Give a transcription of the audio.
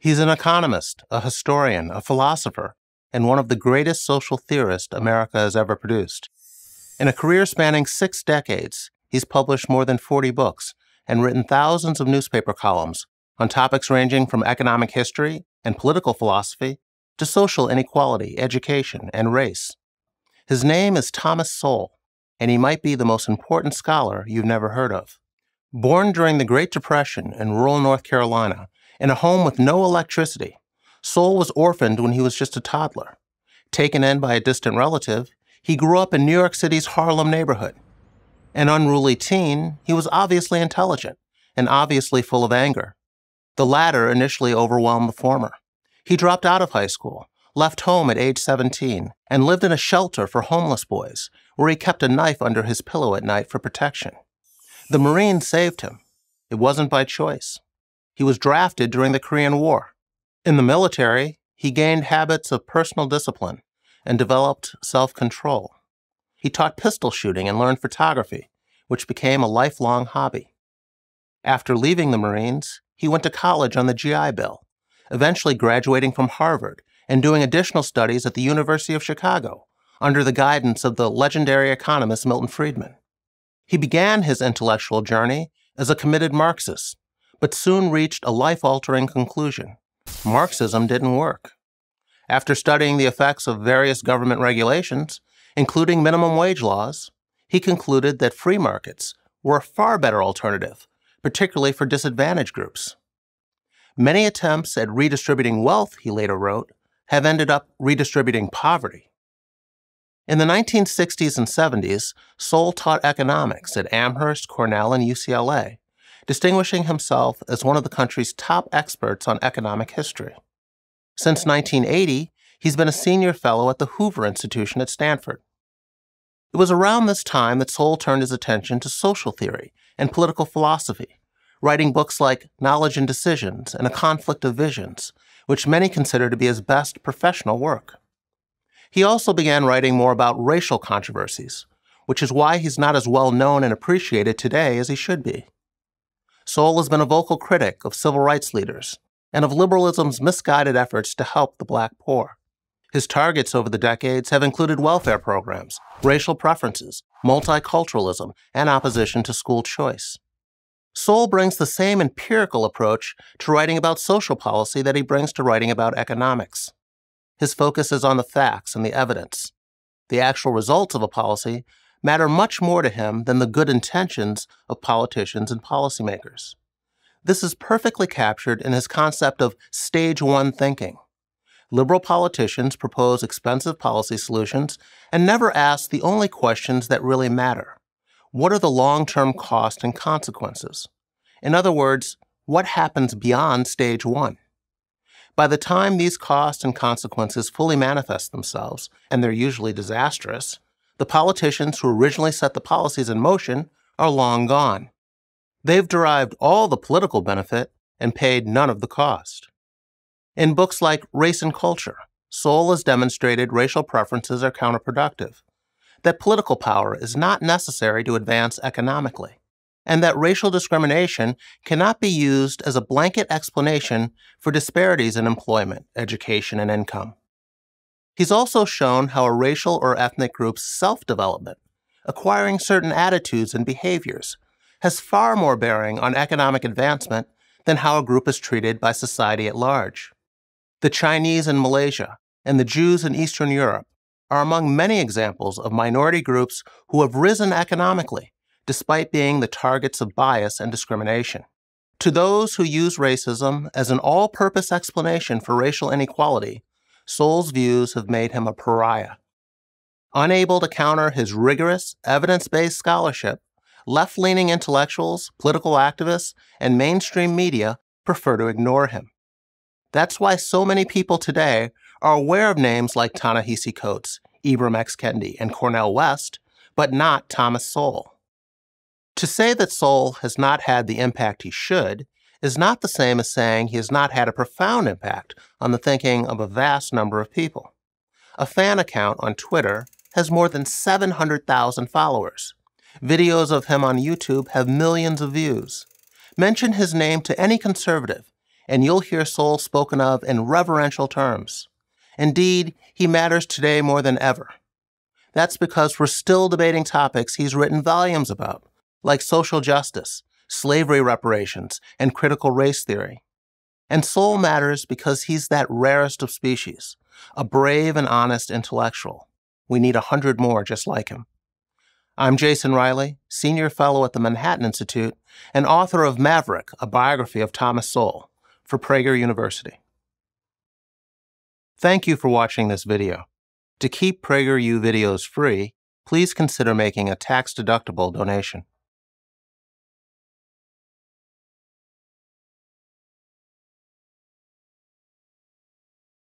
He's an economist, a historian, a philosopher, and one of the greatest social theorists America has ever produced. In a career spanning six decades, he's published more than 40 books and written thousands of newspaper columns on topics ranging from economic history and political philosophy to social inequality, education, and race. His name is Thomas Sowell, and he might be the most important scholar you've never heard of. Born during the Great Depression in rural North Carolina, in a home with no electricity. Sol was orphaned when he was just a toddler. Taken in by a distant relative, he grew up in New York City's Harlem neighborhood. An unruly teen, he was obviously intelligent and obviously full of anger. The latter initially overwhelmed the former. He dropped out of high school, left home at age 17, and lived in a shelter for homeless boys, where he kept a knife under his pillow at night for protection. The Marine saved him. It wasn't by choice. He was drafted during the Korean War. In the military, he gained habits of personal discipline and developed self control. He taught pistol shooting and learned photography, which became a lifelong hobby. After leaving the Marines, he went to college on the GI Bill, eventually graduating from Harvard and doing additional studies at the University of Chicago under the guidance of the legendary economist Milton Friedman. He began his intellectual journey as a committed Marxist but soon reached a life altering conclusion Marxism didn't work. After studying the effects of various government regulations, including minimum wage laws, he concluded that free markets were a far better alternative, particularly for disadvantaged groups. Many attempts at redistributing wealth, he later wrote, have ended up redistributing poverty. In the 1960s and 70s, Sol taught economics at Amherst, Cornell, and UCLA, distinguishing himself as one of the country's top experts on economic history. Since 1980, he's been a senior fellow at the Hoover Institution at Stanford. It was around this time that Sol turned his attention to social theory and political philosophy, writing books like Knowledge and Decisions and A Conflict of Visions, which many consider to be his best professional work. He also began writing more about racial controversies, which is why he's not as well known and appreciated today as he should be. Sowell has been a vocal critic of civil rights leaders and of liberalism's misguided efforts to help the black poor. His targets over the decades have included welfare programs, racial preferences, multiculturalism, and opposition to school choice. Sowell brings the same empirical approach to writing about social policy that he brings to writing about economics. His focus is on the facts and the evidence, the actual results of a policy matter much more to him than the good intentions of politicians and policymakers. This is perfectly captured in his concept of stage one thinking. Liberal politicians propose expensive policy solutions and never ask the only questions that really matter. What are the long term costs and consequences? In other words, what happens beyond stage one? By the time these costs and consequences fully manifest themselves, and they're usually disastrous, the politicians who originally set the policies in motion are long gone. They've derived all the political benefit and paid none of the cost. In books like Race and Culture, Soul has demonstrated racial preferences are counterproductive, that political power is not necessary to advance economically, and that racial discrimination cannot be used as a blanket explanation for disparities in employment, education, and income. He's also shown how a racial or ethnic group's self development, acquiring certain attitudes and behaviors, has far more bearing on economic advancement than how a group is treated by society at large. The Chinese in Malaysia and the Jews in Eastern Europe are among many examples of minority groups who have risen economically despite being the targets of bias and discrimination. To those who use racism as an all purpose explanation for racial inequality, Soule's views have made him a pariah. Unable to counter his rigorous, evidence based scholarship, left leaning intellectuals, political activists, and mainstream media prefer to ignore him. That's why so many people today are aware of names like Ta Nehisi Coates, Ibram X. Kendi, and Cornell West, but not Thomas Sowell. To say that Sowell has not had the impact he should is not the same as saying he has not had a profound impact on the thinking of a vast number of people. A fan account on Twitter has more than 700,000 followers. Videos of him on YouTube have millions of views. Mention his name to any conservative, and you'll hear Soul spoken of in reverential terms. Indeed, he matters today more than ever. That's because we're still debating topics he's written volumes about, like social justice, slavery reparations, and critical race theory. And Soul matters because he's that rarest of species, a brave and honest intellectual. We need a hundred more just like him. I'm Jason Riley, Senior Fellow at the Manhattan Institute and author of Maverick, a biography of Thomas Sowell, for Prager University. Thank you for watching this video. To keep PragerU videos free, please consider making a tax-deductible donation.